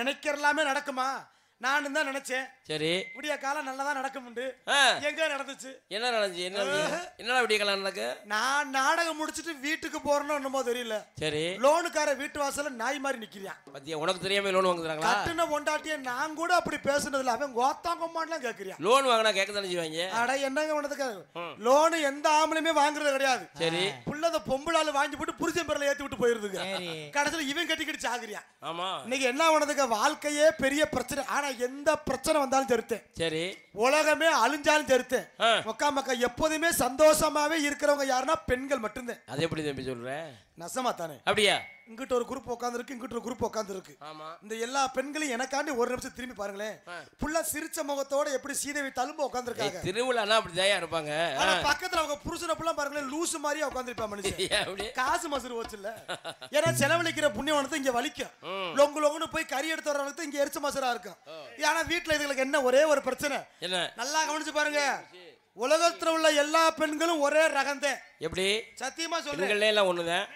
நினைக்கிறலாமே நடக்குமா நானும் தான் நினைச்சேன் சரி விடிய காலம் நல்லா நடக்கும் உண்டு எங்க நடந்துச்சு என்ன நடந்துச்சு என்ன என்னடா விடிய காலம் நடக்கு நான் நாடகம் முடிச்சிட்டு வீட்டுக்கு போறேன்னு என்னமோ தெரியல சரி லோனுக்கார வீட்டு வாசல்ல நாய் மாதிரி நிக்கிறியா பத்தியா உனக்கு தெரியாம லோன் வாங்குறாங்களா கட்டுன பொண்டாட்டிய நான் கூட அப்படி பேசுனதுல அவன் கோத்தாங்கம்மான்லாம் கேக்குறியா லோன் வாங்கினா கேட்க தானே செய்வாங்க அட என்னங்க உனதுக்கு லோன் எந்த ஆம்பளையுமே வாங்குறது கிடையாது சரி புள்ளத பொம்பளால வாங்கி போட்டு புருஷன் பேர்ல ஏத்தி விட்டு போயிருதுங்க கடைசியில இவன் கட்டி கட்டி சாகுறியான் ஆமா இன்னைக்கு என்ன ஆனதுங்க வாழ்க்கையே பெரிய பிரச்சனை ஆனா எந்த பிரச்சனை வந்தாலும் தருத்தேன் சரி உலகமே அழிஞ்சாலும் தருத்தேன் மக்கா மக்கா எப்போதுமே சந்தோஷமாவே இருக்கிறவங்க யாருன்னா பெண்கள் மட்டும்தான் அது எப்படி தம்பி சொல்றேன் நசமா தானே அப்படியா இங்கிட்ட ஒரு குரூப் உட்காந்துருக்கு இங்கிட்ட ஒரு குரூப் உட்காந்துருக்கு இந்த எல்லா பெண்களையும் எனக்காண்டி ஒரு நிமிஷம் திரும்பி பாருங்களேன் புள்ள சிரிச்ச முகத்தோட எப்படி சீதேவி தழும்ப உட்காந்துருக்காங்க திருவிழா அப்படி தயா இருப்பாங்க பக்கத்துல அவங்க புருஷனை புள்ள பாருங்களேன் லூசு மாதிரியே உட்காந்துருப்பாங்க மனுஷன் காசு மசூர் வச்சு இல்ல ஏன்னா செலவழிக்கிற புண்ணியவனத்தை இங்க வலிக்கும் லொங்கு லொங்குன்னு போய் கறி எடுத்து வரவனுக்கு இங்க எரிச்ச மசூரா இருக்கும் ஆனா வீட்டுல இதுகளுக்கு என்ன ஒரே ஒரு பிரச்சனை நல்லா கவனிச்சு பாருங்க உலகத்துல உள்ள எல்லா பெண்களும் ஒரே ரகந்தேன் எப்படி சத்தியமா சொல்லுங்க ஒண்ணுதான்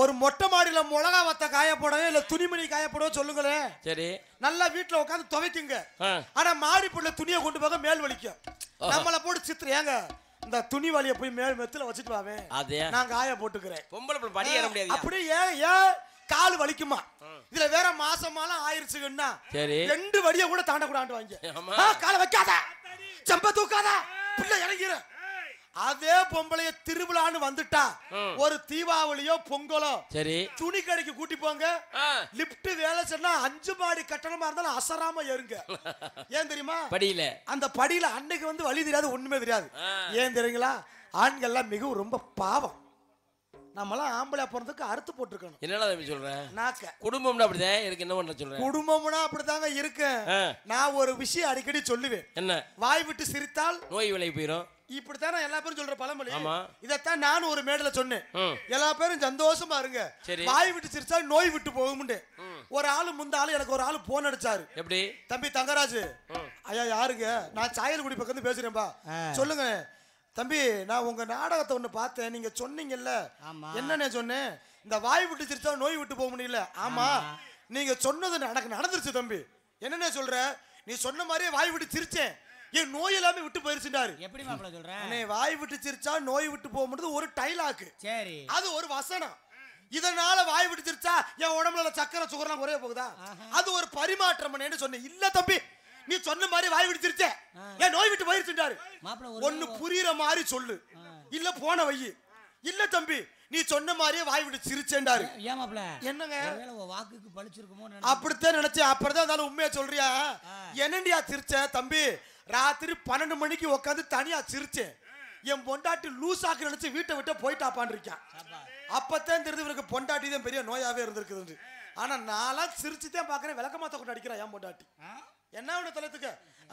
ஒரு மொட்டை மாடியில மிளகா வத்த காய போடவே இல்ல துணிமணி காய போடவோ சொல்லுங்களேன் சரி நல்லா வீட்டுல உட்காந்து துவைக்குங்க ஆனா மாடி புள்ள துணியை கொண்டு போக மேல் வலிக்கும் நம்மள போட்டு சித்திர ஏங்க இந்த துணி வலிய போய் மேல் மெத்துல வச்சுட்டு வாவே நான் காய போட்டுக்கிறேன் பொம்பளை பிள்ளை ஏற முடியாது அப்படியே ஏன் ஏன் கால் வலிக்குமா இதுல வேற மாசமாலாம் ஆயிருச்சுன்னா ரெண்டு வடிய கூட தாண்ட கூடாண்டு வாங்க கால வைக்காத செம்ப தூக்காத புள்ள இறங்கிறேன் அதே பொம்பளைய திருவிழான்னு வந்துட்டா ஒரு தீபாவளியோ பொங்கலோ சரி துணி கடைக்கு கூட்டி போங்க லிப்ட் வேலை சொன்னா அஞ்சு மாடி கட்டணமா இருந்தாலும் அசராம ஏறுங்க ஏன் தெரியுமா படியில அந்த படியில அன்னைக்கு வந்து வழி தெரியாது ஒண்ணுமே தெரியாது ஏன் தெரியுங்களா ஆண்கள்லாம் மிகவும் ரொம்ப பாவம் நம்மளாம் ஆம்பளை போறதுக்கு அறுத்து போட்டிருக்கணும் என்னடா சொல்றேன் நாக்க குடும்பம்னா அப்படிதான் இருக்கு என்ன பண்ண சொல்றேன் குடும்பம்னா அப்படிதாங்க இருக்கு நான் ஒரு விஷயம் அடிக்கடி சொல்லுவேன் என்ன வாய் விட்டு சிரித்தால் நோய் விலை போயிடும் இப்படித்தான் எல்லா பேரும் சொல்ற பழமொழி இதைத்தான் நானும் ஒரு மேடல சொன்னேன் எல்லா பேரும் சந்தோஷமா இருங்க வாய் விட்டு சிரிச்சா நோய் விட்டு போகும்னு ஒரு ஆளு முந்த ஆளு எனக்கு ஒரு ஆளு போன் அடிச்சாரு எப்படி தம்பி தங்கராஜ் ஐயா யாருங்க நான் குடி பக்கம் இருந்து பேசுறேன்பா சொல்லுங்க தம்பி நான் உங்க நாடகத்தை ஒண்ணு பார்த்தேன் நீங்க சொன்னீங்கல்ல என்னன்னு சொன்னேன் இந்த வாய் விட்டு சிரிச்சா நோய் விட்டு போக முடியல ஆமா நீங்க சொன்னது எனக்கு நடந்துருச்சு தம்பி என்னன்னு சொல்ற நீ சொன்ன மாதிரியே வாய் விட்டு சிரிச்சேன் என் நோய் எல்லாமே விட்டு போயிருச்சுட்டாரு எப்படி மாப்பிள சொல்றேன் வாய் விட்டு சிரிச்சா நோய் விட்டு போக முடியுது ஒரு டைலாக் சரி அது ஒரு வசனம் இதனால வாய் விட்டு சிரிச்சா என் உடம்புல சக்கரை சுகரெல்லாம் குறைய போகுதா அது ஒரு பரிமாற்றம் சொன்னேன் இல்ல தம்பி நீ சொன்ன மாதிரி வாய் விடுச்சிருச்சே என் நோய் விட்டு போயிருச்சுட்டாரு ஒண்ணு புரியுற மாதிரி சொல்லு இல்ல போன வை இல்ல தம்பி நீ சொன்ன மாதிரியே வாய் விட்டு சிரிச்சேன்டாரு ஏமாப்ல என்னங்க வாக்குக்கு பழிச்சிருக்குமோ அப்படித்தான் நினைச்சேன் அப்படிதான் தான் உண்மையா சொல்றியா என்னண்டியா சிரிச்ச தம்பி ராத்திரி பன்னெண்டு மணிக்கு உட்காந்து தனியா சிரிச்சேன் என் பொண்டாட்டி லூஸ் ஆக்க நினைச்சு வீட்டை விட்டு போயிட்டாப்பான்னு இருக்கேன் அப்பத்தான் தெரிஞ்சு இவருக்கு பொண்டாட்டி தான் பெரிய நோயாவே இருந்திருக்குது ஆனா நான் சிரிச்சுதான் பாக்குறேன் பாக்குறேன் விளக்கமாத்த கொண்டு அடிக்கிறேன் என் பொண்டாட்டி என்ன ஒண்ணு தலத்துக்கு